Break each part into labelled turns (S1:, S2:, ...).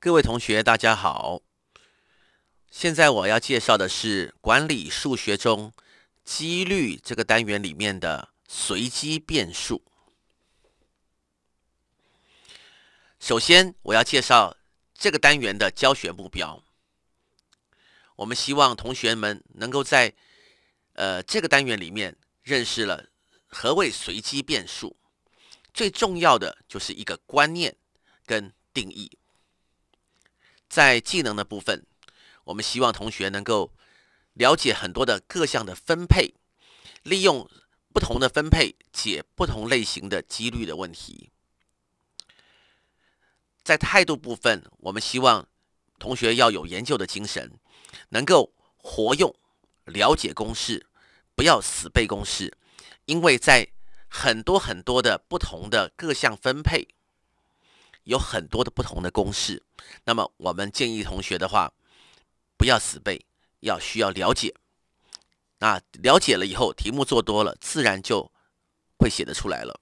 S1: 各位同学，大家好。现在我要介绍的是管理数学中几率这个单元里面的随机变数。首先，我要介绍这个单元的教学目标。我们希望同学们能够在呃这个单元里面认识了何谓随机变数。最重要的就是一个观念跟定义。在技能的部分，我们希望同学能够了解很多的各项的分配，利用不同的分配解不同类型的几率的问题。在态度部分，我们希望同学要有研究的精神，能够活用了解公式，不要死背公式，因为在很多很多的不同的各项分配。有很多的不同的公式，那么我们建议同学的话，不要死背，要需要了解。那了解了以后，题目做多了，自然就会写得出来了。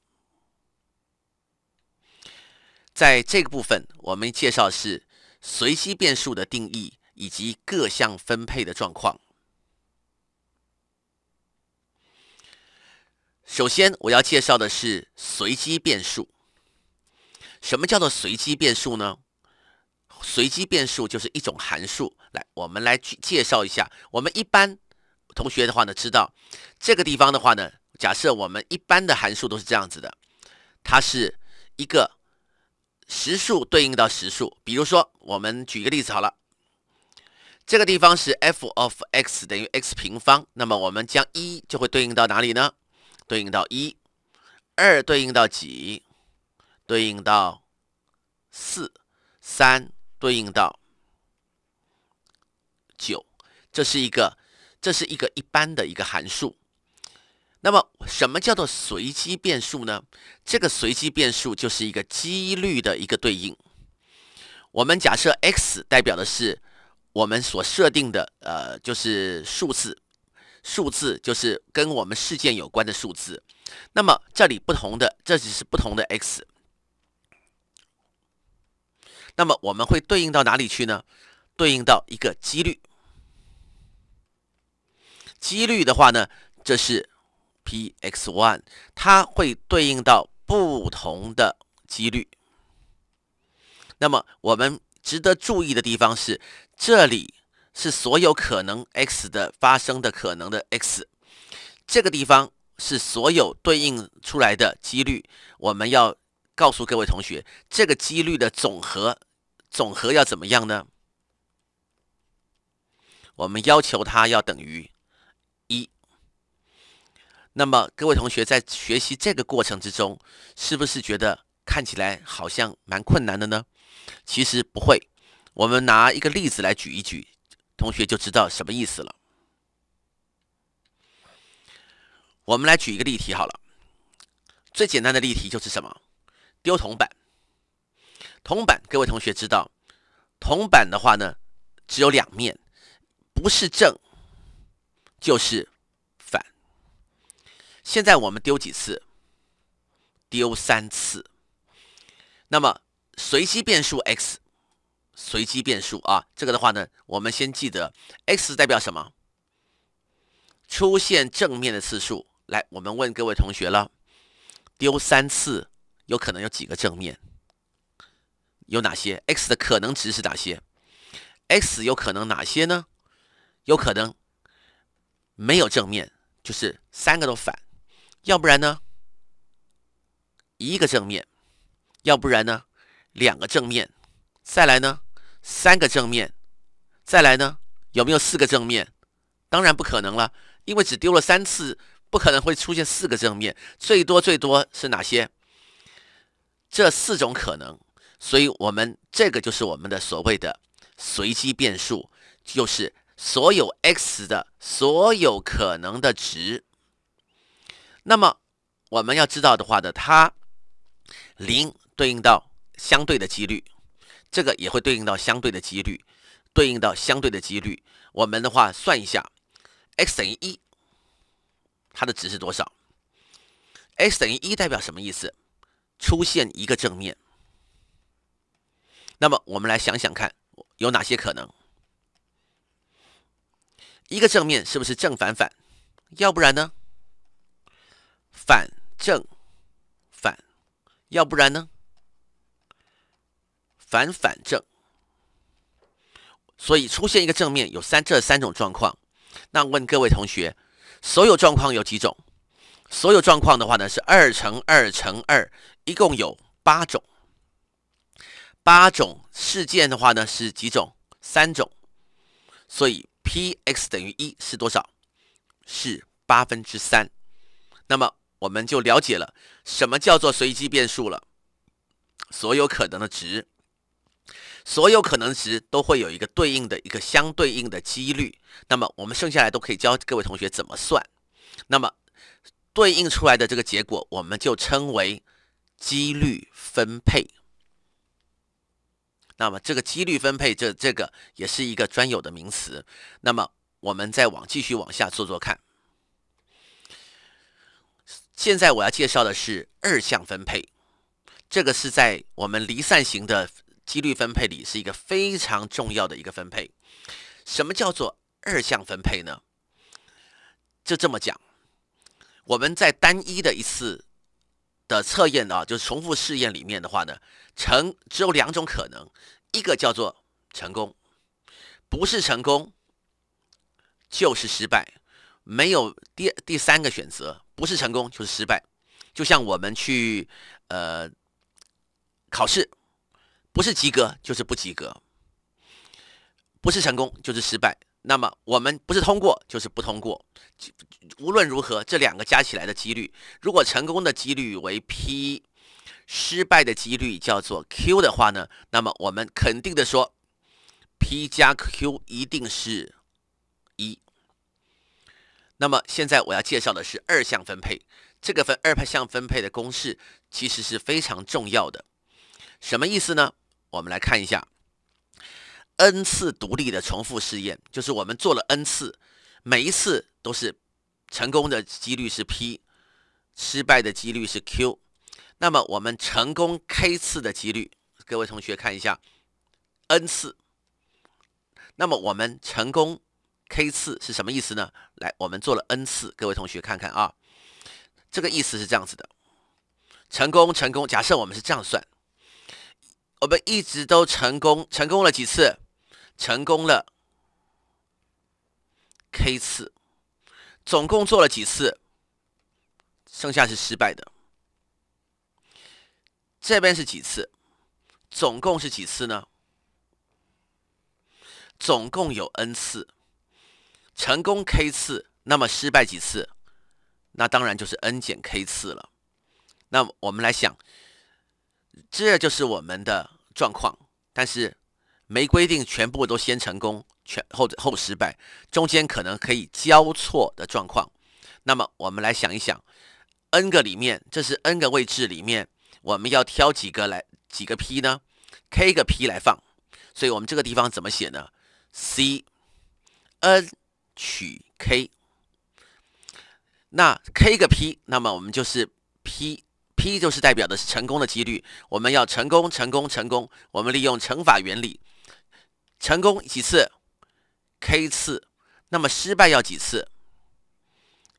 S1: 在这个部分，我们介绍是随机变数的定义以及各项分配的状况。首先，我要介绍的是随机变数。什么叫做随机变数呢？随机变数就是一种函数。来，我们来去介绍一下。我们一般同学的话呢，知道这个地方的话呢，假设我们一般的函数都是这样子的，它是一个实数对应到实数。比如说，我们举一个例子好了，这个地方是 f of x 等于 x 平方。那么我们将一就会对应到哪里呢？对应到一，二对应到几？对应到四三，对应到九，这是一个这是一个一般的一个函数。那么，什么叫做随机变数呢？这个随机变数就是一个几率的一个对应。我们假设 x 代表的是我们所设定的呃，就是数字，数字就是跟我们事件有关的数字。那么这里不同的这只是不同的 x。那么我们会对应到哪里去呢？对应到一个几率。几率的话呢，这是 P X one，它会对应到不同的几率。那么我们值得注意的地方是，这里是所有可能 X 的发生的可能的 X，这个地方是所有对应出来的几率。我们要告诉各位同学，这个几率的总和。总和要怎么样呢？我们要求它要等于一。那么，各位同学在学习这个过程之中，是不是觉得看起来好像蛮困难的呢？其实不会，我们拿一个例子来举一举，同学就知道什么意思了。我们来举一个例题好了，最简单的例题就是什么？丢铜板。铜板，各位同学知道，铜板的话呢，只有两面，不是正就是反。现在我们丢几次？丢三次。那么随机变数 X，随机变数啊，这个的话呢，我们先记得 X 代表什么？出现正面的次数。来，我们问各位同学了，丢三次，有可能有几个正面？有哪些？x 的可能值是哪些？x 有可能哪些呢？有可能没有正面，就是三个都反；要不然呢，一个正面；要不然呢，两个正面；再来呢，三个正面；再来呢，有没有四个正面？当然不可能了，因为只丢了三次，不可能会出现四个正面。最多最多是哪些？这四种可能。所以，我们这个就是我们的所谓的随机变数，就是所有 x 的所有可能的值。那么，我们要知道的话呢，它零对应到相对的几率，这个也会对应到相对的几率，对应到相对的几率。我们的话算一下，x 等于一，它的值是多少？x 等于一代表什么意思？出现一个正面。那么我们来想想看，有哪些可能？一个正面是不是正反反？要不然呢？反正反，要不然呢？反反正。所以出现一个正面有三这三种状况。那问各位同学，所有状况有几种？所有状况的话呢是二乘二乘二，一共有八种。八种事件的话呢是几种？三种，所以 P(X 等于一是多少？是八分之三。那么我们就了解了什么叫做随机变数了。所有可能的值，所有可能值都会有一个对应的一个相对应的几率。那么我们剩下来都可以教各位同学怎么算。那么对应出来的这个结果，我们就称为几率分配。那么这个几率分配，这这个也是一个专有的名词。那么我们再往继续往下做做看。现在我要介绍的是二项分配，这个是在我们离散型的几率分配里是一个非常重要的一个分配。什么叫做二项分配呢？就这么讲，我们在单一的一次的测验啊，就是重复试验里面的话呢，成只有两种可能，一个叫做成功，不是成功就是失败，没有第第三个选择，不是成功就是失败，就像我们去呃考试，不是及格就是不及格，不是成功就是失败。那么我们不是通过就是不通过，无论如何这两个加起来的几率，如果成功的几率为 p，失败的几率叫做 q 的话呢，那么我们肯定的说，p 加 q 一定是一。那么现在我要介绍的是二项分配，这个分二派项分配的公式其实是非常重要的，什么意思呢？我们来看一下。n 次独立的重复试验，就是我们做了 n 次，每一次都是成功的几率是 p，失败的几率是 q，那么我们成功 k 次的几率，各位同学看一下 n 次，那么我们成功 k 次是什么意思呢？来，我们做了 n 次，各位同学看看啊，这个意思是这样子的，成功成功，假设我们是这样算，我们一直都成功，成功了几次？成功了 k 次，总共做了几次？剩下是失败的。这边是几次？总共是几次呢？总共有 n 次成功 k 次，那么失败几次？那当然就是 n 减 k 次了。那我们来想，这就是我们的状况，但是。没规定全部都先成功，全后后失败，中间可能可以交错的状况。那么我们来想一想，n 个里面，这是 n 个位置里面，我们要挑几个来几个 p 呢？k 个 p 来放。所以我们这个地方怎么写呢？Cn 取 k。那 k 个 p，那么我们就是 p，p 就是代表的是成功的几率。我们要成功，成功，成功。我们利用乘法原理。成功几次，k 次，那么失败要几次？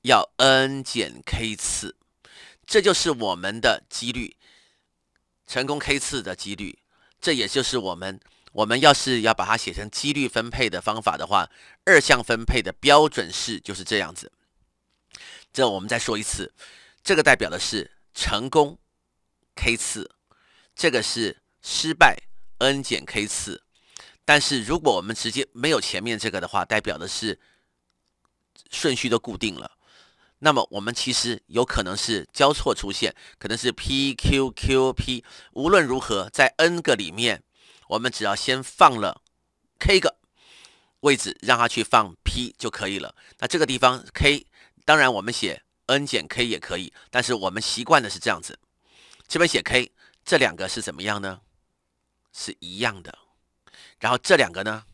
S1: 要 n 减 k 次，这就是我们的几率，成功 k 次的几率，这也就是我们，我们要是要把它写成几率分配的方法的话，二项分配的标准式就是这样子。这我们再说一次，这个代表的是成功 k 次，这个是失败 n 减 k 次。但是，如果我们直接没有前面这个的话，代表的是顺序都固定了。那么，我们其实有可能是交错出现，可能是 P Q Q P。无论如何，在 n 个里面，我们只要先放了 k 个位置，让它去放 P 就可以了。那这个地方 k，当然我们写 n 减 k 也可以，但是我们习惯的是这样子。这边写 k，这两个是怎么样呢？是一样的。然后这两个呢，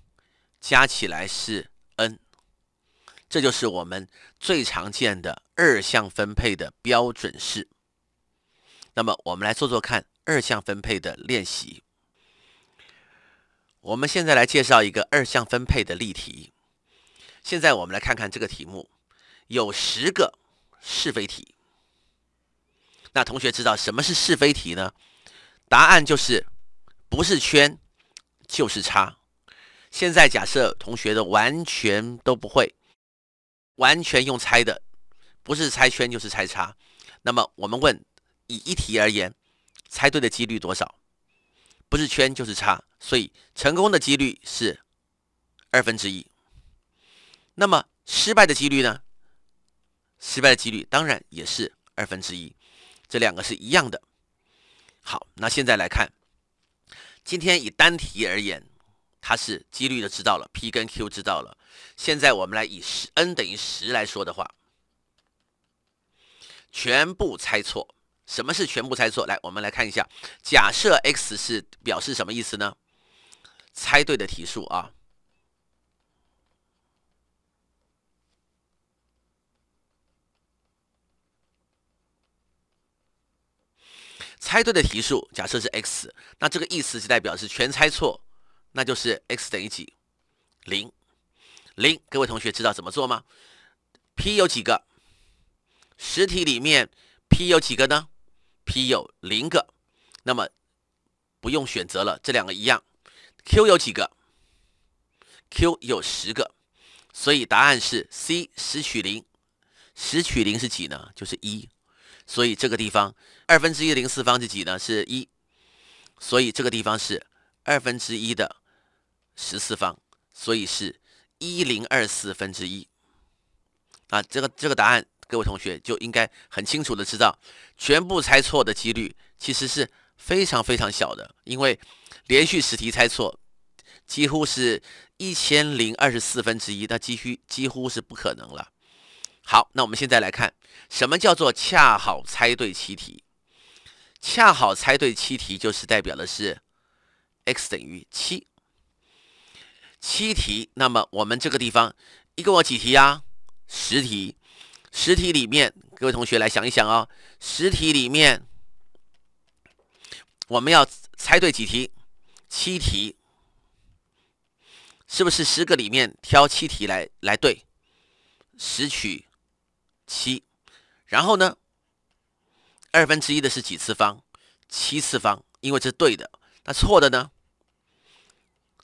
S1: 加起来是 n，这就是我们最常见的二项分配的标准式。那么我们来做做看二项分配的练习。我们现在来介绍一个二项分配的例题。现在我们来看看这个题目，有十个是非题。那同学知道什么是是非题呢？答案就是不是圈。就是差。现在假设同学的完全都不会，完全用猜的，不是猜圈就是猜差。那么我们问，以一题而言，猜对的几率多少？不是圈就是差，所以成功的几率是二分之一。那么失败的几率呢？失败的几率当然也是二分之一，这两个是一样的。好，那现在来看。今天以单题而言，它是几率的知道了，P 跟 Q 知道了。现在我们来以十 n 等于十来说的话，全部猜错，什么是全部猜错？来，我们来看一下，假设 X 是表示什么意思呢？猜对的题数啊。猜对的题数假设是 x，那这个意思就代表是全猜错，那就是 x 等于几？零，零。各位同学知道怎么做吗？p 有几个？实体里面 p 有几个呢？p 有零个，那么不用选择了，这两个一样。q 有几个？q 有十个，所以答案是 c 十取零，十取零是几呢？就是一。所以这个地方，二分之一的零次方是几呢？是一。所以这个地方是二分之一的十次方，所以是一零二四分之一。啊，这个这个答案，各位同学就应该很清楚的知道，全部猜错的几率其实是非常非常小的，因为连续十题猜错，几乎是一千零二十四分之一，那几乎几乎是不可能了。好，那我们现在来看，什么叫做恰好猜对七题？恰好猜对七题，就是代表的是 x 等于七，七题。那么我们这个地方一共有几题呀？十题，十题里面，各位同学来想一想哦，十题里面我们要猜对几题？七题，是不是十个里面挑七题来来对，十取。七，然后呢？二分之一的是几次方？七次方，因为这是对的。那错的呢？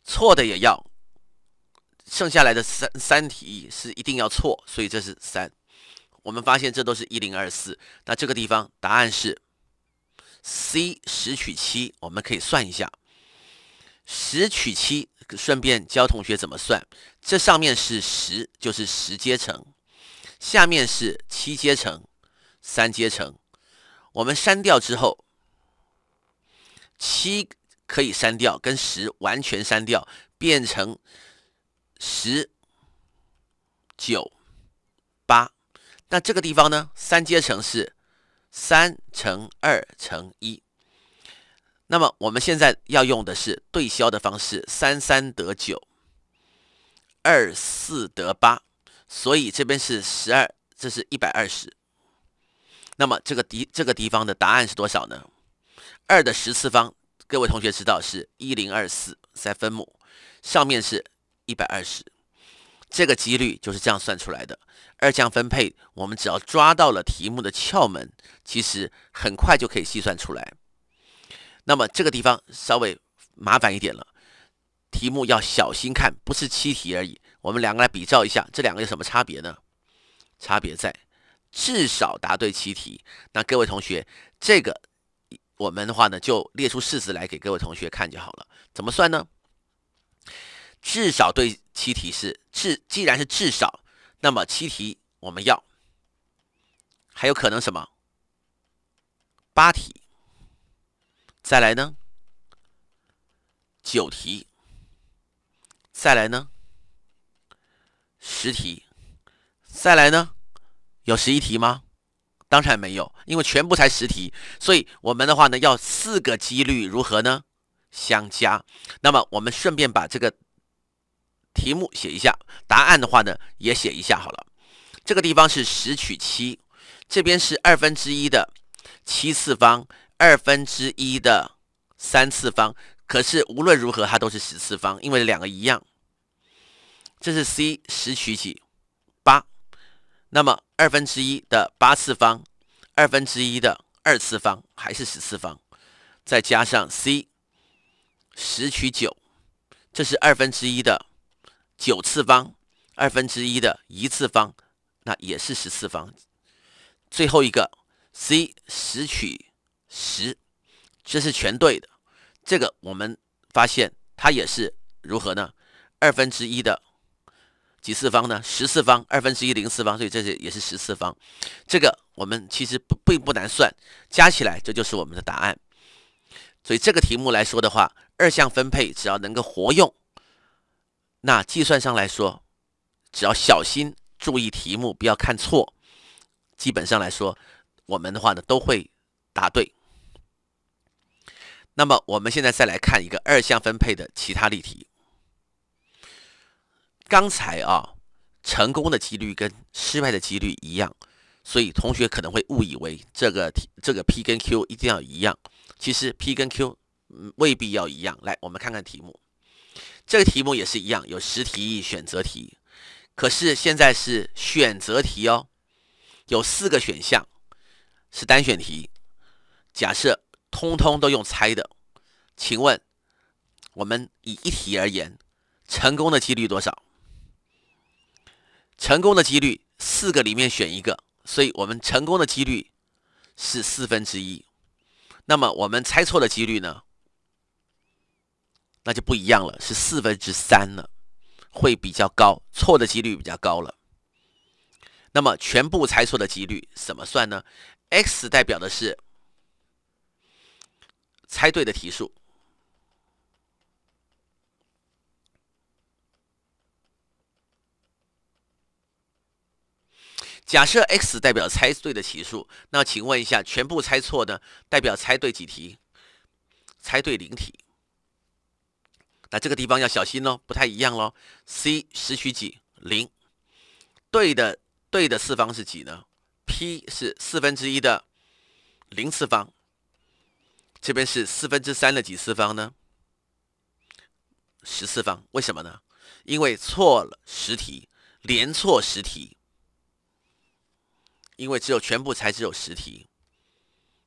S1: 错的也要。剩下来的三三题是一定要错，所以这是三。我们发现这都是一零二四。那这个地方答案是 C，十取七。我们可以算一下，十取七。顺便教同学怎么算。这上面是十，就是十阶乘。下面是七阶乘三阶乘，我们删掉之后，七可以删掉，跟十完全删掉，变成十九八。那这个地方呢？三阶乘是三乘二乘一。那么我们现在要用的是对消的方式，三三得九，二四得八。所以这边是十二，这是一百二十。那么这个地这个地方的答案是多少呢？二的十次方，各位同学知道是一零二四，在分母上面是一百二十，这个几率就是这样算出来的。二项分配，我们只要抓到了题目的窍门，其实很快就可以计算出来。那么这个地方稍微麻烦一点了，题目要小心看，不是七题而已。我们两个来比照一下，这两个有什么差别呢？差别在至少答对七题。那各位同学，这个我们的话呢，就列出式子来给各位同学看就好了。怎么算呢？至少对七题是至，既然是至少，那么七题我们要还有可能什么？八题再来呢？九题再来呢？十题，再来呢？有十一题吗？当然没有，因为全部才十题，所以我们的话呢，要四个几率如何呢？相加。那么我们顺便把这个题目写一下，答案的话呢，也写一下好了。这个地方是十取七，这边是二分之一的七次方，二分之一的三次方，可是无论如何它都是十次方，因为两个一样。这是 c 十取几八，那么二分之一的八次方，二分之一的二次方还是十次方，再加上 c 十取九，这是二分之一的九次方，二分之一的一次方，那也是十次方，最后一个 c 十取十，这是全对的，这个我们发现它也是如何呢？二分之一的几次方呢？十次方，二分之一零次方，所以这是也是十次方。这个我们其实不并不难算，加起来这就是我们的答案。所以这个题目来说的话，二项分配只要能够活用，那计算上来说，只要小心注意题目，不要看错，基本上来说，我们的话呢都会答对。那么我们现在再来看一个二项分配的其他例题。刚才啊，成功的几率跟失败的几率一样，所以同学可能会误以为这个这个 P 跟 Q 一定要一样，其实 P 跟 Q 未必要一样。来，我们看看题目，这个题目也是一样，有十题选择题，可是现在是选择题哦，有四个选项是单选题，假设通通都用猜的，请问我们以一题而言，成功的几率多少？成功的几率四个里面选一个，所以我们成功的几率是四分之一。那么我们猜错的几率呢？那就不一样了，是四分之三了，会比较高，错的几率比较高了。那么全部猜错的几率怎么算呢？x 代表的是猜对的题数。假设 x 代表猜对的题数，那请问一下，全部猜错的代表猜对几题？猜对零题。那这个地方要小心喽，不太一样喽。c 十取几？零。对的对的，四方是几呢？p 是四分之一的零次方。这边是四分之三的几次方呢？十次方。为什么呢？因为错了十题，连错十题。因为只有全部猜，只有十题。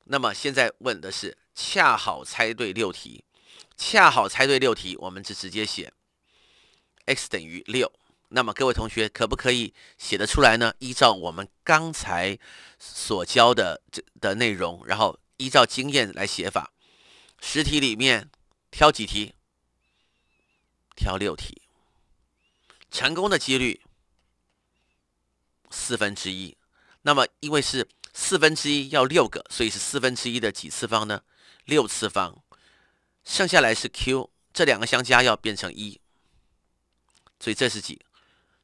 S1: 那么现在问的是，恰好猜对六题，恰好猜对六题，我们就直接写 x 等于六。那么各位同学可不可以写得出来呢？依照我们刚才所教的这的内容，然后依照经验来写法，十题里面挑几题？挑六题，成功的几率四分之一。那么，因为是四分之一要六个，所以是四分之一的几次方呢？六次方。剩下来是 q，这两个相加要变成一，所以这是几？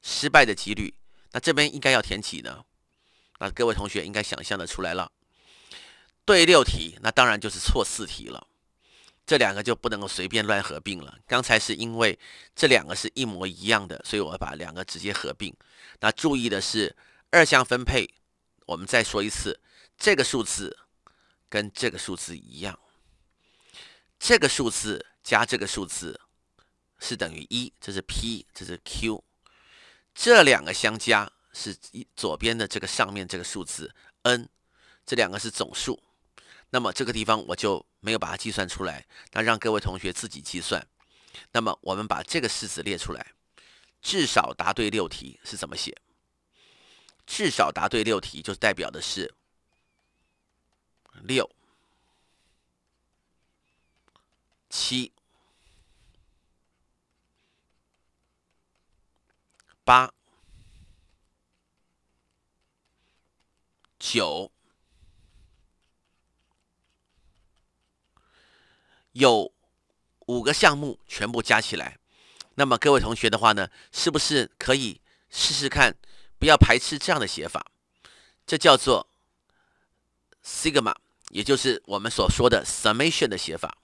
S1: 失败的几率。那这边应该要填几呢？那各位同学应该想象的出来了。对六题，那当然就是错四题了。这两个就不能够随便乱合并了。刚才是因为这两个是一模一样的，所以我把两个直接合并。那注意的是二项分配。我们再说一次，这个数字跟这个数字一样，这个数字加这个数字是等于一，这是 P，这是 Q，这两个相加是左边的这个上面这个数字 N，这两个是总数，那么这个地方我就没有把它计算出来，那让各位同学自己计算。那么我们把这个式子列出来，至少答对六题是怎么写？至少答对六题，就代表的是六、七、八、九，有五个项目全部加起来。那么各位同学的话呢，是不是可以试试看？不要排斥这样的写法，这叫做 sigma，也就是我们所说的 summation 的写法。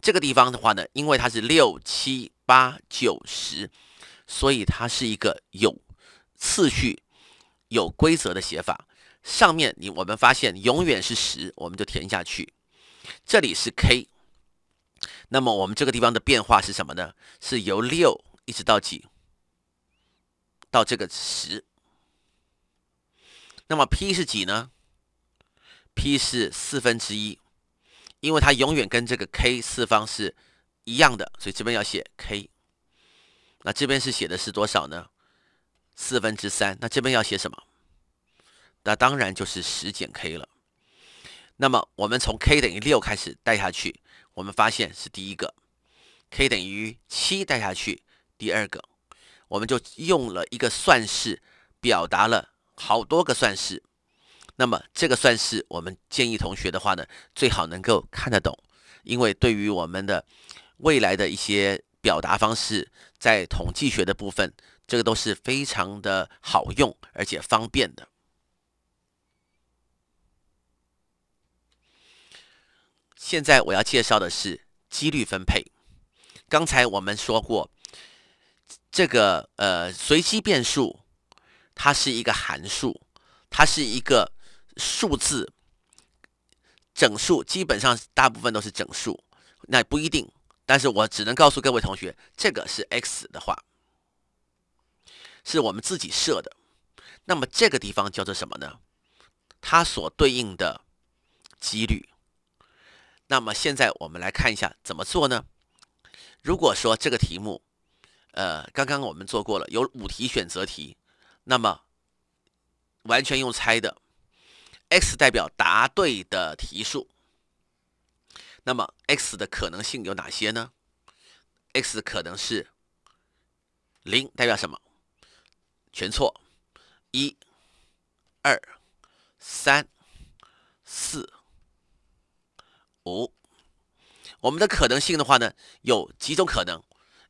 S1: 这个地方的话呢，因为它是六、七、八、九、十，所以它是一个有次序、有规则的写法。上面你我们发现永远是十，我们就填下去。这里是 k，那么我们这个地方的变化是什么呢？是由六一直到几？到这个十，那么 p 是几呢？p 是四分之一，因为它永远跟这个 k 四方是一样的，所以这边要写 k。那这边是写的是多少呢？四分之三。那这边要写什么？那当然就是十减 k 了。那么我们从 k 等于六开始代下去，我们发现是第一个；k 等于七代下去，第二个。我们就用了一个算式，表达了好多个算式。那么这个算式，我们建议同学的话呢，最好能够看得懂，因为对于我们的未来的一些表达方式，在统计学的部分，这个都是非常的好用而且方便的。现在我要介绍的是几率分配。刚才我们说过。这个呃随机变数，它是一个函数，它是一个数字，整数基本上大部分都是整数，那不一定。但是我只能告诉各位同学，这个是 x 的话，是我们自己设的。那么这个地方叫做什么呢？它所对应的几率。那么现在我们来看一下怎么做呢？如果说这个题目。呃，刚刚我们做过了，有五题选择题，那么完全用猜的，x 代表答对的题数，那么 x 的可能性有哪些呢？x 可能是零，代表什么？全错。一、二、三、四、五，我们的可能性的话呢，有几种可能？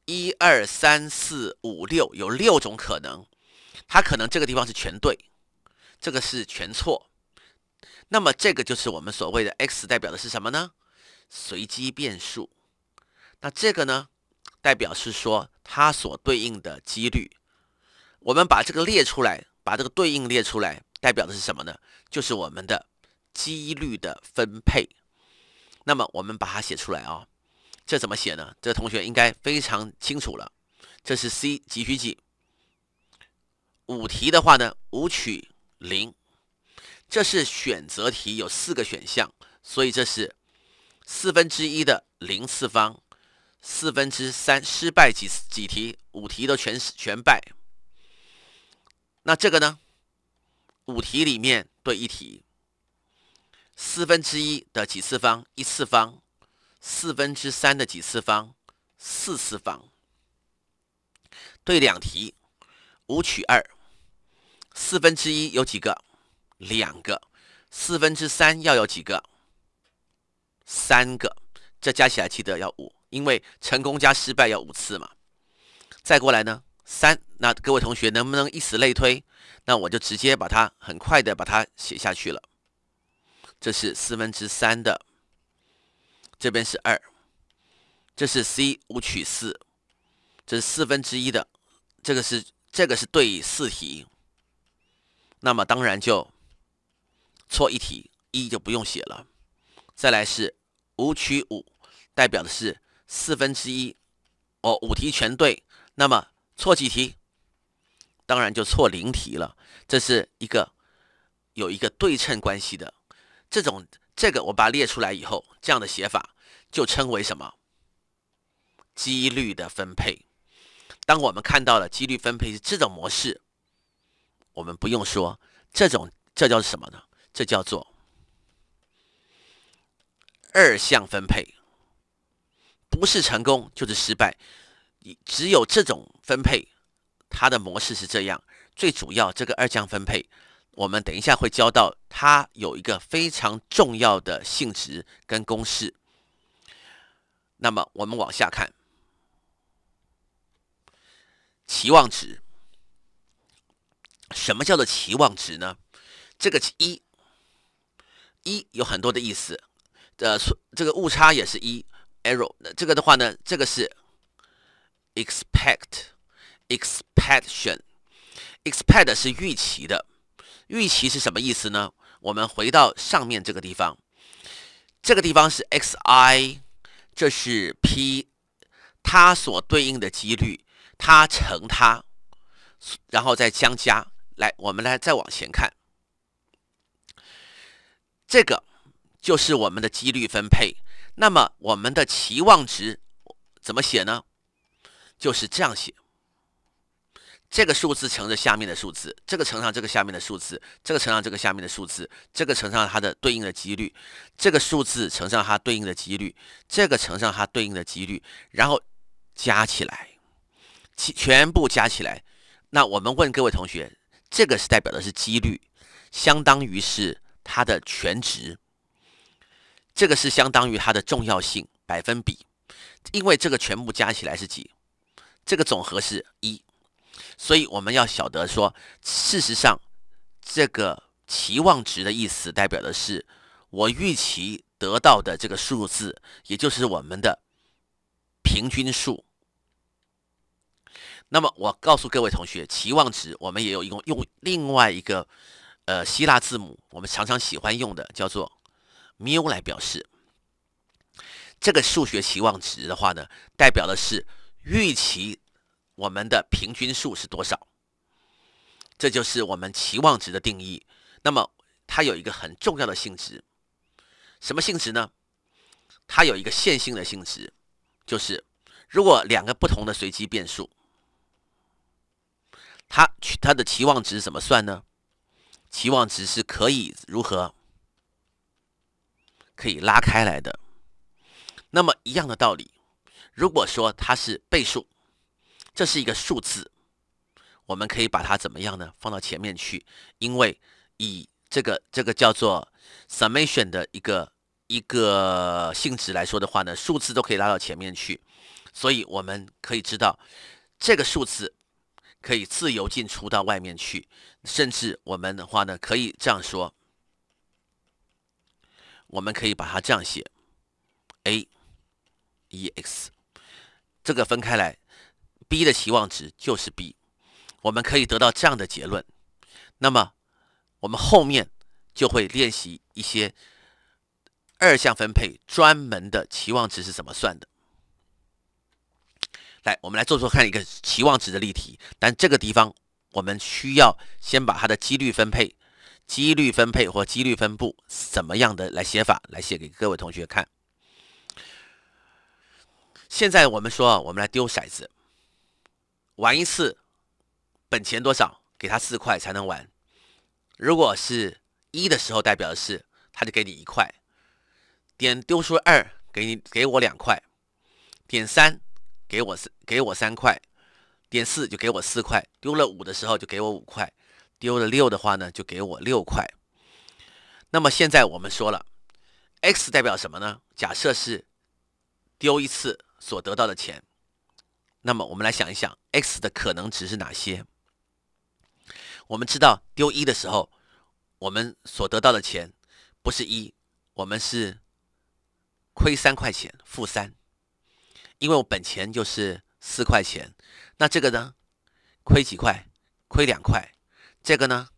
S1: 一二三四五六，有六种可能，它可能这个地方是全对，这个是全错，那么这个就是我们所谓的 X 代表的是什么呢？随机变数。那这个呢，代表是说它所对应的几率，我们把这个列出来，把这个对应列出来，代表的是什么呢？就是我们的几率的分配。那么我们把它写出来啊。这怎么写呢？这同学应该非常清楚了。这是 C 几虚几？五题的话呢，五取零。这是选择题，有四个选项，所以这是四分之一的零次方。四分之三失败几几题？五题都全全败。那这个呢？五题里面对一题，四分之一的几次方？一次方。四分之三的几次方，四次方。对两题，五取二，四分之一有几个？两个。四分之三要有几个？三个。这加起来记得要五，因为成功加失败要五次嘛。再过来呢，三。那各位同学能不能以此类推？那我就直接把它很快的把它写下去了。这是四分之三的。这边是二，这是 C 五取四，这是四分之一的，这个是这个是对四题，那么当然就错一题一就不用写了。再来是五取五，代表的是四分之一，哦，五题全对，那么错几题？当然就错零题了。这是一个有一个对称关系的这种。这个我把它列出来以后，这样的写法就称为什么？几率的分配。当我们看到了几率分配是这种模式，我们不用说，这种这叫什么呢？这叫做二项分配。不是成功就是失败，只有这种分配，它的模式是这样。最主要这个二项分配。我们等一下会教到，它有一个非常重要的性质跟公式。那么我们往下看，期望值。什么叫做期望值呢？这个一，一有很多的意思。的这个误差也是一 error。这个的话呢，这个是 expect，expectation，expect 是预期的。预期是什么意思呢？我们回到上面这个地方，这个地方是 x i，这是 p，它所对应的几率，它乘它，然后再相加。来，我们来再往前看，这个就是我们的几率分配。那么我们的期望值怎么写呢？就是这样写。这个数字乘着下面的数字，这个乘上这个下面的数字，这个乘上这个下面的数字，这个乘上它的对应的几率，这个数字乘上它对应的几率，这个乘上它对应的几率，然后加起来，全全部加起来。那我们问各位同学，这个是代表的是几率，相当于是它的全值。这个是相当于它的重要性百分比，因为这个全部加起来是几，这个总和是一。所以我们要晓得说，事实上，这个期望值的意思代表的是我预期得到的这个数字，也就是我们的平均数。那么我告诉各位同学，期望值我们也有用用另外一个呃希腊字母，我们常常喜欢用的叫做缪来表示。这个数学期望值的话呢，代表的是预期。我们的平均数是多少？这就是我们期望值的定义。那么它有一个很重要的性质，什么性质呢？它有一个线性的性质，就是如果两个不同的随机变数，它取它的期望值怎么算呢？期望值是可以如何可以拉开来的？那么一样的道理，如果说它是倍数。这是一个数字，我们可以把它怎么样呢？放到前面去，因为以这个这个叫做 summation 的一个一个性质来说的话呢，数字都可以拉到前面去。所以我们可以知道，这个数字可以自由进出到外面去。甚至我们的话呢，可以这样说，我们可以把它这样写：a e x，这个分开来。B 的期望值就是 B，我们可以得到这样的结论。那么我们后面就会练习一些二项分配专门的期望值是怎么算的。来，我们来做做看一个期望值的例题。但这个地方我们需要先把它的几率分配、几率分配或几率分布怎么样的来写法来写给各位同学看。现在我们说，我们来丢骰子。玩一次，本钱多少？给他四块才能玩。如果是一的时候，代表的是他就给你一块；点丢出二，给你给我两块；点三，给我给我三块；点四就给我四块；丢了五的时候就给我五块；丢了六的话呢，就给我六块。那么现在我们说了，x 代表什么呢？假设是丢一次所得到的钱。那么我们来想一想。X 的可能值是哪些？我们知道丢一的时候，我们所得到的钱不是一，我们是亏三块钱，负三，因为我本钱就是四块钱。那这个呢，亏几块？亏两块。这个呢，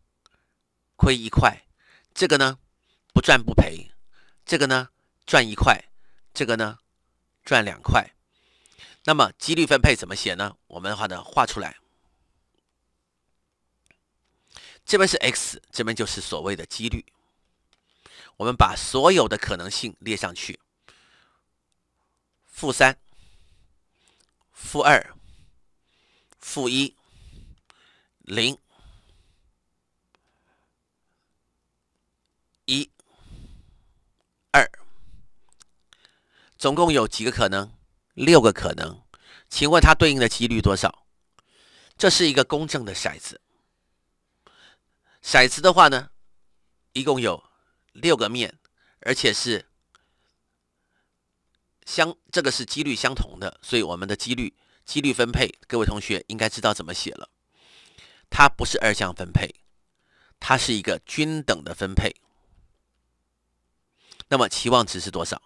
S1: 亏一块。这个呢，不赚不赔。这个呢，赚一块。这个呢，赚两块。那么几率分配怎么写呢？我们的话呢画出来，这边是 x，这边就是所谓的几率。我们把所有的可能性列上去，负三、负二、负一、零、一、二，总共有几个可能？六个可能，请问它对应的几率多少？这是一个公正的骰子，骰子的话呢，一共有六个面，而且是相这个是几率相同的，所以我们的几率几率分配，各位同学应该知道怎么写了。它不是二项分配，它是一个均等的分配。那么期望值是多少？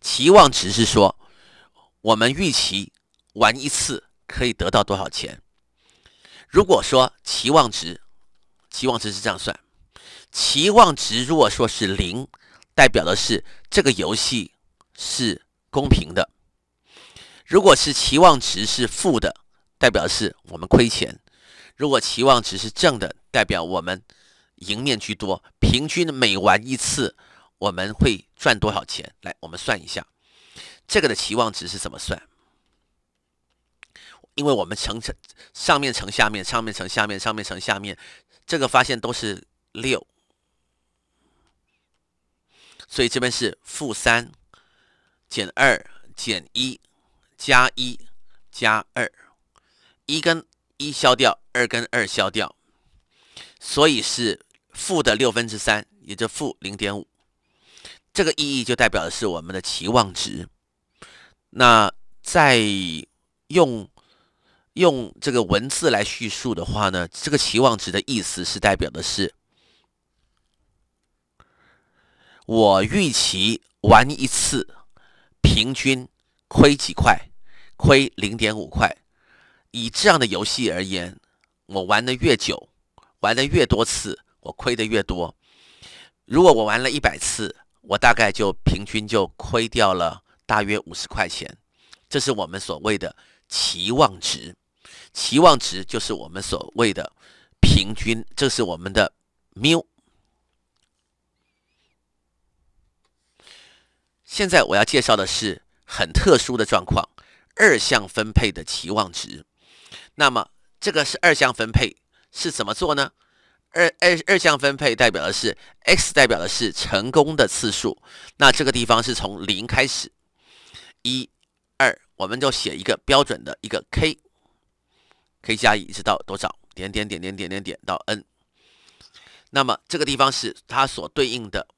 S1: 期望值是说。我们预期玩一次可以得到多少钱？如果说期望值，期望值是这样算，期望值如果说是零，代表的是这个游戏是公平的；如果是期望值是负的，代表是我们亏钱；如果期望值是正的，代表我们赢面居多。平均每玩一次，我们会赚多少钱？来，我们算一下。这个的期望值是怎么算？因为我们乘乘上面乘下面，上面乘下面，上面乘下面，这个发现都是六，所以这边是负三减二减一加一加二，一跟一消掉，二跟二消掉，所以是负的六分之三，也就负零点五。这个意义就代表的是我们的期望值。那再用用这个文字来叙述的话呢，这个期望值的意思是代表的是，我预期玩一次平均亏几块，亏零点五块。以这样的游戏而言，我玩的越久，玩的越多次，我亏的越多。如果我玩了一百次，我大概就平均就亏掉了。大约五十块钱，这是我们所谓的期望值。期望值就是我们所谓的平均，这是我们的缪。现在我要介绍的是很特殊的状况——二项分配的期望值。那么，这个是二项分配是怎么做呢？二二二项分配代表的是 x，代表的是成功的次数。那这个地方是从零开始。一二，我们就写一个标准的一个 k，k 加一一直到多少点点点点点点点到 n。那么这个地方是它所对应的，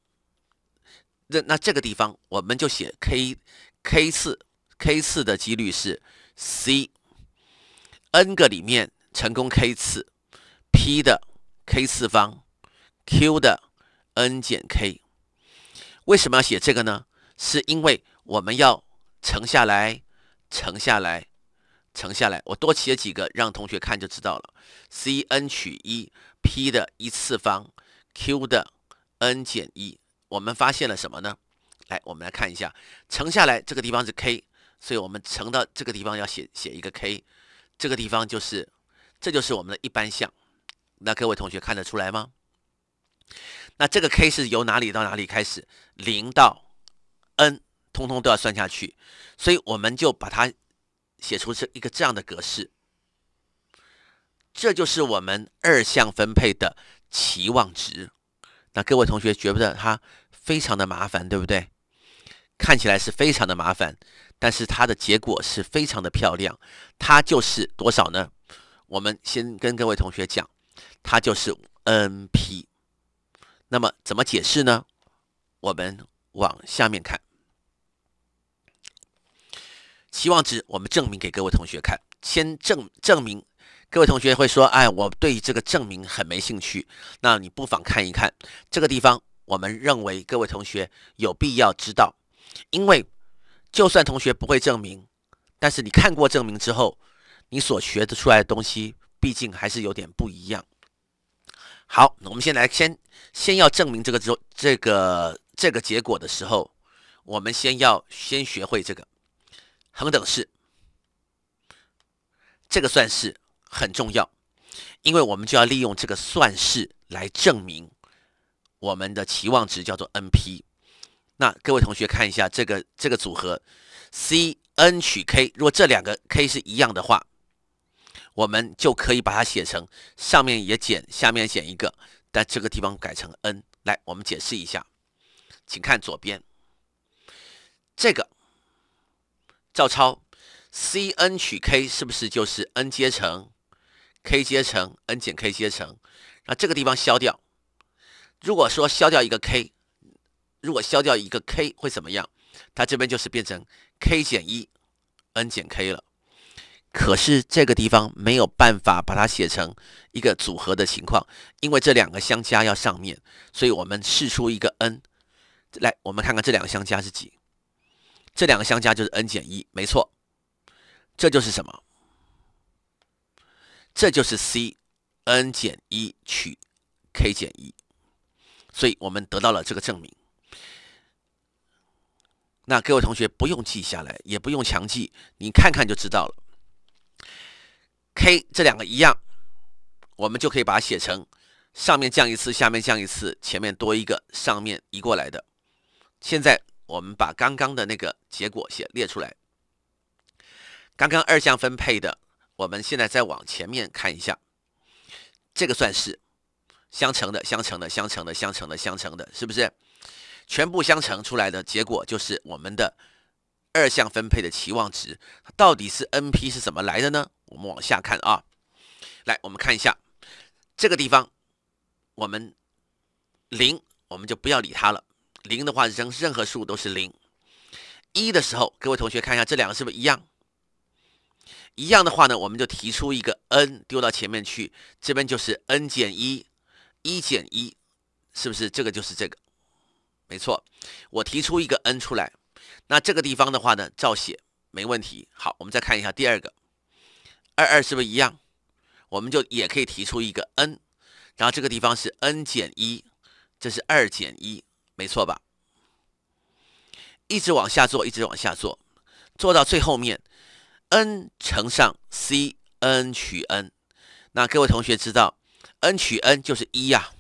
S1: 那那这个地方我们就写 k，k 次，k 次的几率是 c，n 个里面成功 k 次，p 的 k 次方，q 的 n 减 k。为什么要写这个呢？是因为我们要。乘下来，乘下来，乘下来，我多写几个让同学看就知道了。Cn 取一 p 的一次方 q 的 n 减一，我们发现了什么呢？来，我们来看一下，乘下来这个地方是 k，所以我们乘到这个地方要写写一个 k，这个地方就是这就是我们的一般项。那各位同学看得出来吗？那这个 k 是由哪里到哪里开始？零到 n。通通都要算下去，所以我们就把它写出这一个这样的格式。这就是我们二项分配的期望值。那各位同学觉不觉得它非常的麻烦，对不对？看起来是非常的麻烦，但是它的结果是非常的漂亮。它就是多少呢？我们先跟各位同学讲，它就是 n p。那么怎么解释呢？我们往下面看。期望值，我们证明给各位同学看。先证证明，各位同学会说：“哎，我对这个证明很没兴趣。”那你不妨看一看这个地方。我们认为各位同学有必要知道，因为就算同学不会证明，但是你看过证明之后，你所学的出来的东西，毕竟还是有点不一样。好，我们先来，先先要证明这个后，这个这个结果的时候，我们先要先学会这个。恒等式，这个算式很重要，因为我们就要利用这个算式来证明我们的期望值叫做 n p。那各位同学看一下这个这个组合 C n 取 k，如果这两个 k 是一样的话，我们就可以把它写成上面也减，下面减一个，但这个地方改成 n。来，我们解释一下，请看左边这个。照抄 C n 取 k 是不是就是 n 阶乘 k 阶乘 n 减 k 阶乘？那这个地方消掉，如果说消掉一个 k，如果消掉一个 k 会怎么样？它这边就是变成 k 减一，n 减 k 了。可是这个地方没有办法把它写成一个组合的情况，因为这两个相加要上面，所以我们试出一个 n 来，我们看看这两个相加是几。这两个相加就是 n 减一，没错，这就是什么？这就是 C n 减一取 k 减一，所以我们得到了这个证明。那各位同学不用记下来，也不用强记，你看看就知道了。k 这两个一样，我们就可以把它写成上面降一次，下面降一次，前面多一个，上面移过来的。现在。我们把刚刚的那个结果写列出来。刚刚二项分配的，我们现在再往前面看一下，这个算式，相乘的，相乘的，相乘的，相乘的，相乘的，是不是？全部相乘出来的结果就是我们的二项分配的期望值。它到底是 n p 是怎么来的呢？我们往下看啊。来，我们看一下这个地方，我们零我们就不要理它了。零的话，仍任何数都是零。一的时候，各位同学看一下这两个是不是一样？一样的话呢，我们就提出一个 n 丢到前面去，这边就是 n 减一，一减一，是不是这个就是这个？没错，我提出一个 n 出来，那这个地方的话呢，照写没问题。好，我们再看一下第二个，二二是不是一样？我们就也可以提出一个 n，然后这个地方是 n 减一，这是二减一。没错吧？一直往下做，一直往下做，做到最后面，n 乘上 Cn 取 n。那各位同学知道，n 取 n 就是一呀。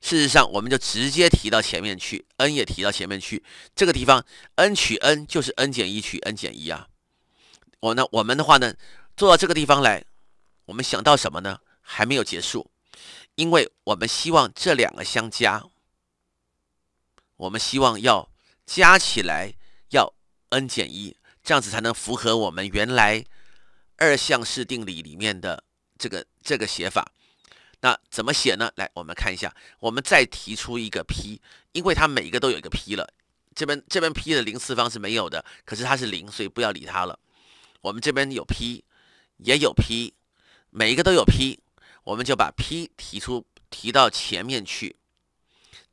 S1: 事实上，我们就直接提到前面去，n 也提到前面去。这个地方，n 取 n 就是 n 减一取 n 减一啊。我呢，我们的话呢，做到这个地方来，我们想到什么呢？还没有结束，因为我们希望这两个相加。我们希望要加起来要 n 减一，这样子才能符合我们原来二项式定理里面的这个这个写法。那怎么写呢？来，我们看一下，我们再提出一个 p，因为它每一个都有一个 p 了。这边这边 p 的零次方是没有的，可是它是零，所以不要理它了。我们这边有 p，也有 p，每一个都有 p，我们就把 p 提出提到前面去。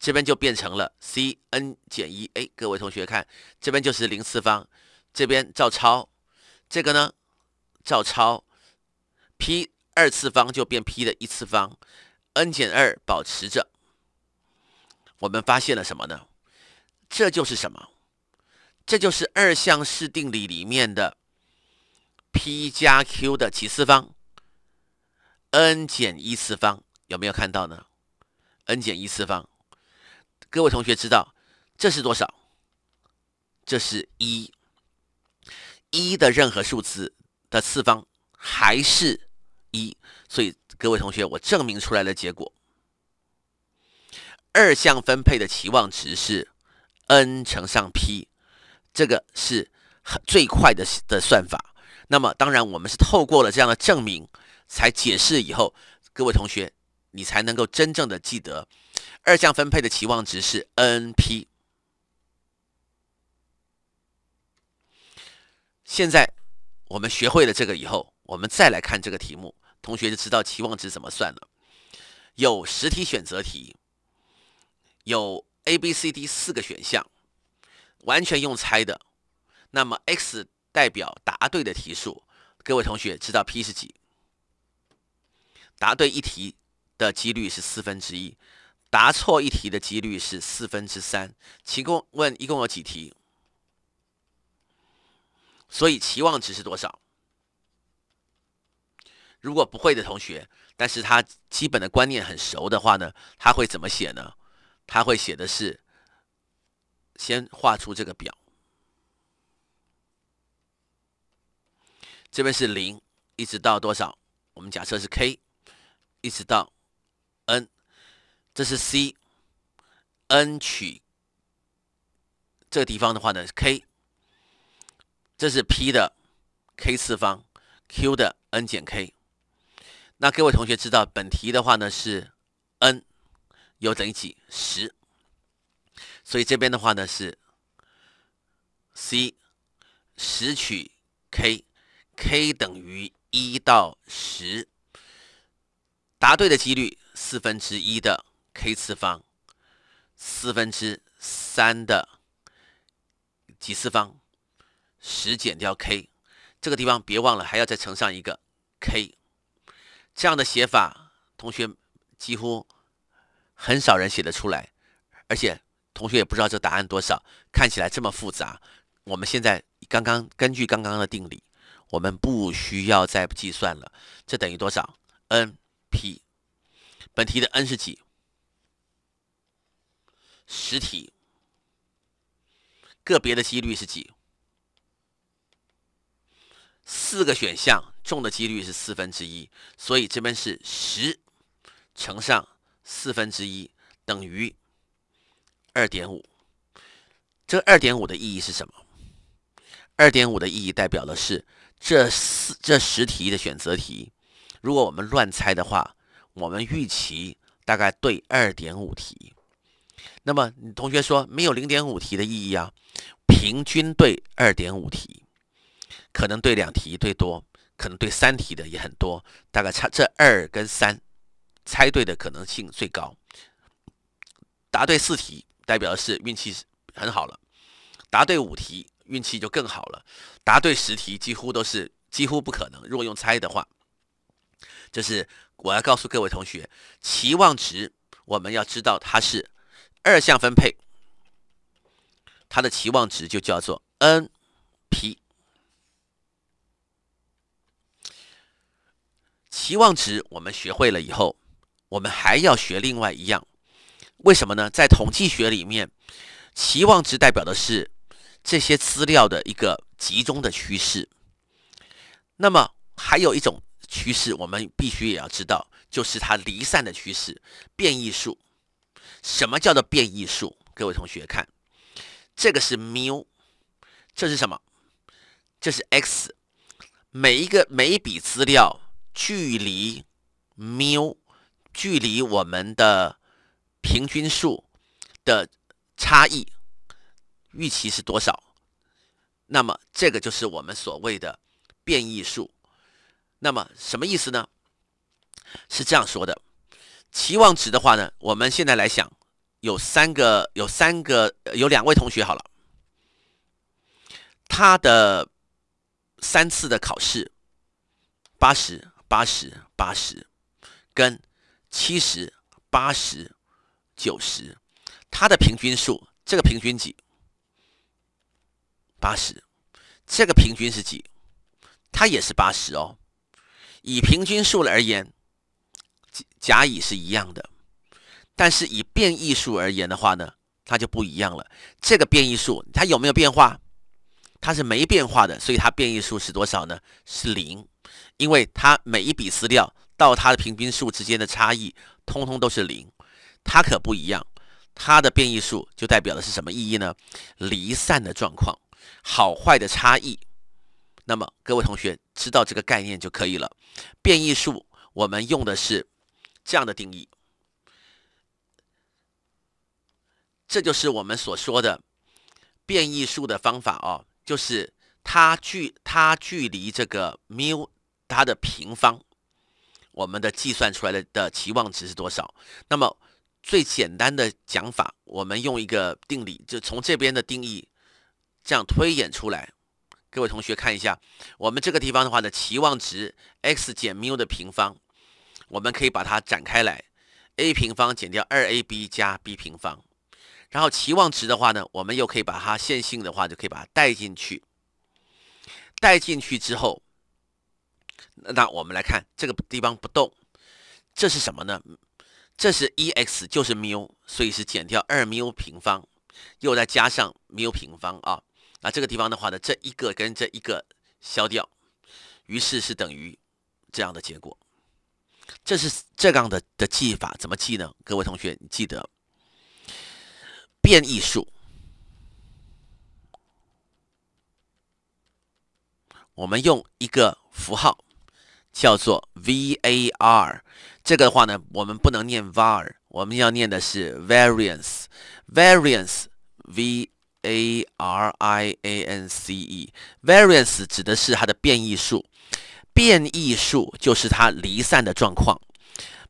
S1: 这边就变成了 C n 减一，哎，各位同学看，这边就是零次方，这边照抄，这个呢照抄，p 二次方就变 p 的一次方，n 减二保持着。我们发现了什么呢？这就是什么？这就是二项式定理里面的 p 加 q 的几次方，n 减一次方，有没有看到呢？n 减一次方。各位同学知道这是多少？这是一一的任何数字的次方还是一？所以各位同学，我证明出来的结果，二项分配的期望值是 n 乘上 p，这个是最快的的算法。那么当然，我们是透过了这样的证明才解释以后，各位同学，你才能够真正的记得。二项分配的期望值是 n p。现在我们学会了这个以后，我们再来看这个题目，同学就知道期望值怎么算了。有十题选择题，有 A、B、C、D 四个选项，完全用猜的。那么 x 代表答对的题数，各位同学知道 p 是几？答对一题的几率是四分之一。答错一题的几率是四分之三，请共问一共有几题？所以期望值是多少？如果不会的同学，但是他基本的观念很熟的话呢，他会怎么写呢？他会写的是先画出这个表，这边是零，一直到多少？我们假设是 k，一直到。这是 C，n 取这个地方的话呢，k，这是 P 的 k 次方，Q 的 n 减 k。那各位同学知道本题的话呢是 n 有等于几十，所以这边的话呢是 C 10取 k，k 等于一到十，答对的几率四分之一的。k 次方，四分之三的几次方，十减掉 k，这个地方别忘了还要再乘上一个 k，这样的写法，同学几乎很少人写得出来，而且同学也不知道这答案多少，看起来这么复杂。我们现在刚刚根据刚刚的定理，我们不需要再计算了，这等于多少？n p，本题的 n 是几？十题，个别的几率是几？四个选项中的几率是四分之一，所以这边是十乘上四分之一等于二点五。这二点五的意义是什么？二点五的意义代表的是这四这十题的选择题，如果我们乱猜的话，我们预期大概对二点五题。那么，你同学说没有零点五题的意义啊？平均对二点五题，可能对两题，最多可能对三题的也很多。大概猜这二跟三，猜对的可能性最高。答对四题代表的是运气很好了，答对五题运气就更好了，答对十题几乎都是几乎不可能。如果用猜的话，就是我要告诉各位同学，期望值我们要知道它是。二项分配，它的期望值就叫做 n p。期望值我们学会了以后，我们还要学另外一样，为什么呢？在统计学里面，期望值代表的是这些资料的一个集中的趋势。那么，还有一种趋势我们必须也要知道，就是它离散的趋势，变异数。什么叫做变异数？各位同学看，这个是缪，这是什么？这是 x，每一个每一笔资料距离缪距离我们的平均数的差异预期是多少？那么这个就是我们所谓的变异数。那么什么意思呢？是这样说的。期望值的话呢，我们现在来想，有三个，有三个，有两位同学好了，他的三次的考试，八十八十，八十，跟七十八十，九十，他的平均数，这个平均几？八十，这个平均是几？它也是八十哦。以平均数而言。甲乙是一样的，但是以变异数而言的话呢，它就不一样了。这个变异数它有没有变化？它是没变化的，所以它变异数是多少呢？是零，因为它每一笔资料到它的平均数之间的差异，通通都是零。它可不一样，它的变异数就代表的是什么意义呢？离散的状况，好坏的差异。那么各位同学知道这个概念就可以了。变异数我们用的是。这样的定义，这就是我们所说的变异数的方法哦，就是它距它距离这个缪它的平方，我们的计算出来的的期望值是多少？那么最简单的讲法，我们用一个定理，就从这边的定义这样推演出来。各位同学看一下，我们这个地方的话呢，期望值 x 减缪的平方。我们可以把它展开来，a 平方减掉二 ab 加 b 平方，然后期望值的话呢，我们又可以把它线性的话就可以把它带进去，带进去之后，那我们来看这个地方不动，这是什么呢？这是 ex 就是缪，所以是减掉二缪平方，又再加上缪平方啊那这个地方的话呢，这一个跟这一个消掉，于是是等于这样的结果。这是这样的的记法，怎么记呢？各位同学，你记得变异数，我们用一个符号叫做 var。这个的话呢，我们不能念 var，我们要念的是 variance。variance，v a r i a n c e。variance 指的是它的变异数。变异数就是它离散的状况。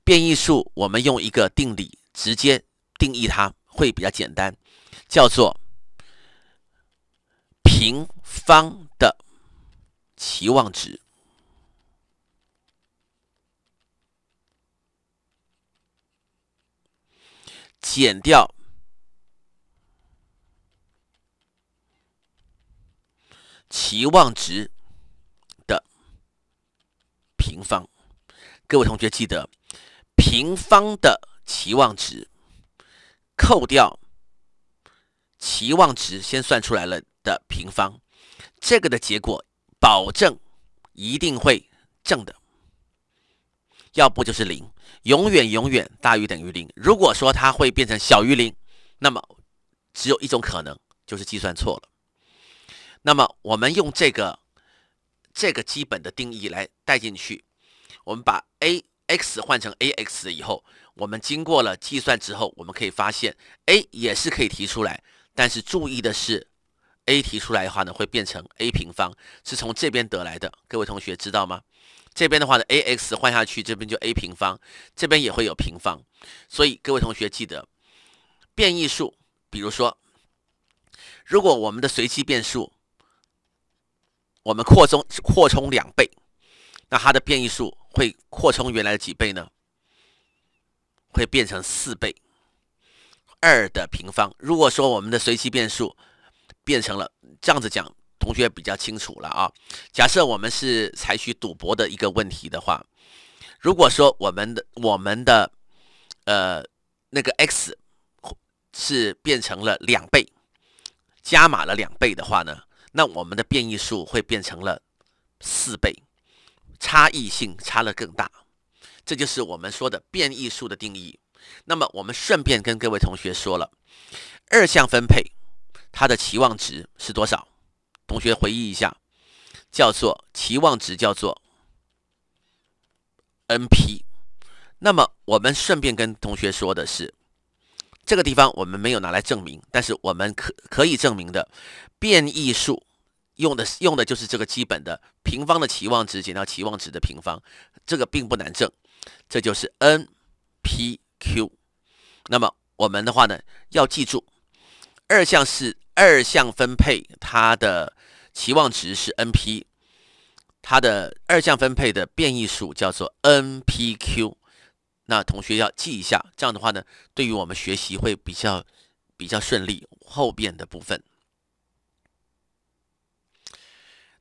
S1: 变异数我们用一个定理直接定义它会比较简单，叫做平方的期望值减掉期望值。平方，各位同学记得，平方的期望值，扣掉期望值先算出来了的平方，这个的结果保证一定会正的，要不就是零，永远永远大于等于零。如果说它会变成小于零，那么只有一种可能，就是计算错了。那么我们用这个。这个基本的定义来带进去，我们把 a x 换成 a x 以后，我们经过了计算之后，我们可以发现 a 也是可以提出来，但是注意的是，a 提出来的话呢，会变成 a 平方，是从这边得来的。各位同学知道吗？这边的话呢，a x 换下去，这边就 a 平方，这边也会有平方。所以各位同学记得，变异数，比如说，如果我们的随机变数。我们扩充扩充两倍，那它的变异数会扩充原来的几倍呢？会变成四倍，二的平方。如果说我们的随机变数变成了这样子讲，同学比较清楚了啊。假设我们是采取赌博的一个问题的话，如果说我们的我们的呃那个 X 是变成了两倍，加码了两倍的话呢？那我们的变异数会变成了四倍，差异性差了更大，这就是我们说的变异数的定义。那么我们顺便跟各位同学说了，二项分配它的期望值是多少？同学回忆一下，叫做期望值叫做 n p。那么我们顺便跟同学说的是。这个地方我们没有拿来证明，但是我们可可以证明的变异数用的用的就是这个基本的平方的期望值减掉期望值的平方，这个并不难证，这就是 n p q。那么我们的话呢要记住二项式二项分配它的期望值是 n p，它的二项分配的变异数叫做 n p q。那同学要记一下，这样的话呢，对于我们学习会比较比较顺利。后边的部分，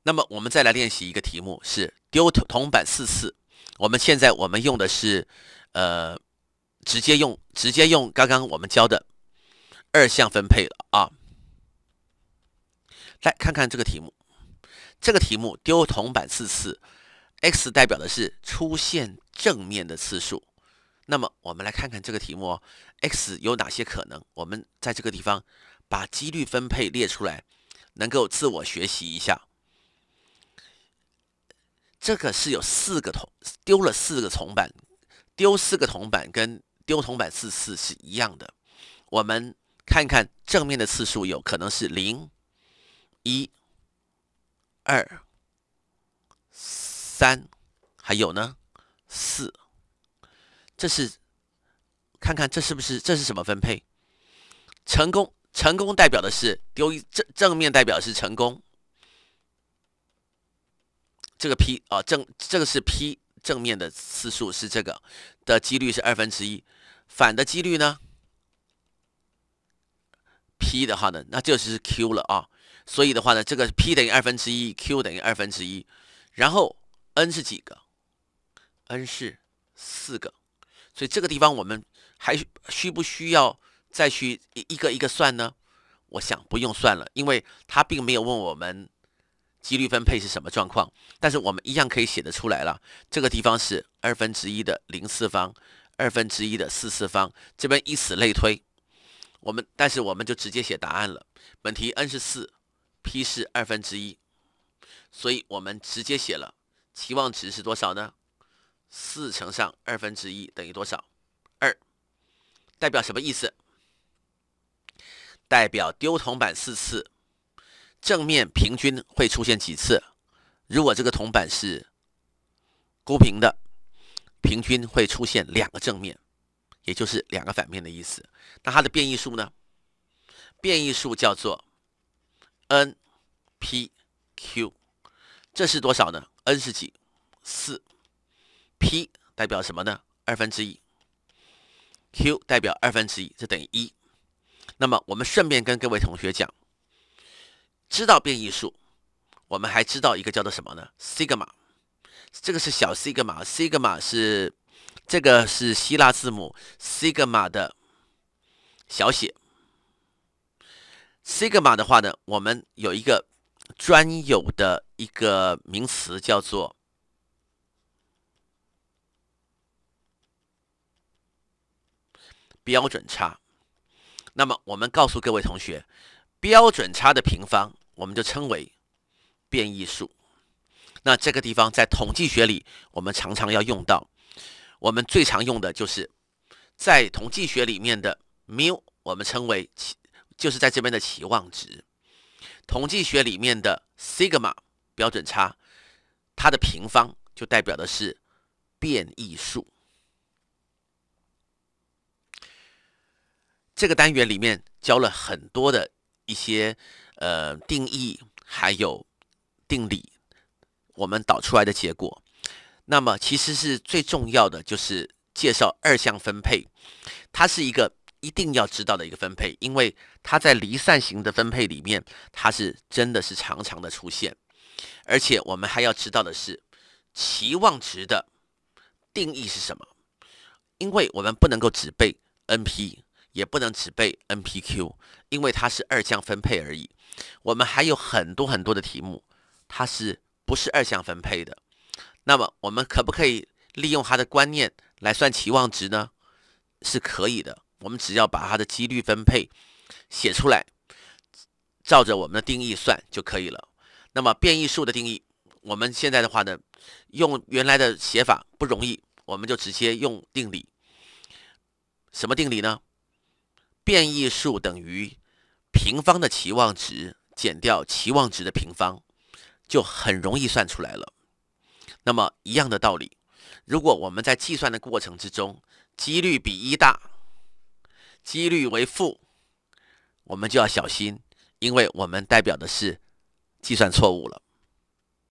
S1: 那么我们再来练习一个题目，是丢铜铜板四次。我们现在我们用的是，呃，直接用直接用刚刚我们教的二项分配了啊。来看看这个题目，这个题目丢铜板四次，x 代表的是出现正面的次数。那么我们来看看这个题目哦，X 有哪些可能？我们在这个地方把几率分配列出来，能够自我学习一下。这个是有四个铜，丢了四个铜板，丢四个铜板跟丢铜板四次是一样的。我们看看正面的次数有可能是零、一、二、三，还有呢，四。这是看看这是不是这是什么分配？成功成功代表的是丢正正面代表是成功。这个 P 啊正这个是 P 正面的次数是这个的几率是二分之一，反的几率呢？P 的话呢，那就是 Q 了啊。所以的话呢，这个 P 等于二分之一，Q 等于二分之一。然后 n 是几个？n 是四个。所以这个地方我们还需不需要再去一一个一个算呢？我想不用算了，因为他并没有问我们几率分配是什么状况，但是我们一样可以写得出来了。这个地方是二分之一的零次方，二分之一的四次方，这边以此类推。我们但是我们就直接写答案了。本题 n 是四，p 是二分之一，所以我们直接写了期望值是多少呢？四乘上二分之一等于多少？二，代表什么意思？代表丢铜板四次，正面平均会出现几次？如果这个铜板是孤平的，平均会出现两个正面，也就是两个反面的意思。那它的变异数呢？变异数叫做 n p q，这是多少呢？n 是几？四。P 代表什么呢？二分之一。Q 代表二分之一，这等于一。那么我们顺便跟各位同学讲，知道变异数，我们还知道一个叫做什么呢？西格玛，这个是小西格玛。西格玛是这个是希腊字母西格玛的小写。西格玛的话呢，我们有一个专有的一个名词叫做。标准差，那么我们告诉各位同学，标准差的平方，我们就称为变异数。那这个地方在统计学里，我们常常用到。我们最常用的就是在统计学里面的缪，我们称为期，就是在这边的期望值。统计学里面的 sigma 标准差，它的平方就代表的是变异数。这个单元里面教了很多的一些呃定义，还有定理，我们导出来的结果。那么，其实是最重要的就是介绍二项分配，它是一个一定要知道的一个分配，因为它在离散型的分配里面，它是真的是常常的出现。而且，我们还要知道的是期望值的定义是什么，因为我们不能够只背 n p。也不能只背 N P Q，因为它是二项分配而已。我们还有很多很多的题目，它是不是二项分配的？那么我们可不可以利用它的观念来算期望值呢？是可以的。我们只要把它的几率分配写出来，照着我们的定义算就可以了。那么变异数的定义，我们现在的话呢，用原来的写法不容易，我们就直接用定理。什么定理呢？变异数等于平方的期望值减掉期望值的平方，就很容易算出来了。那么，一样的道理，如果我们在计算的过程之中，几率比一大，几率为负，我们就要小心，因为我们代表的是计算错误了。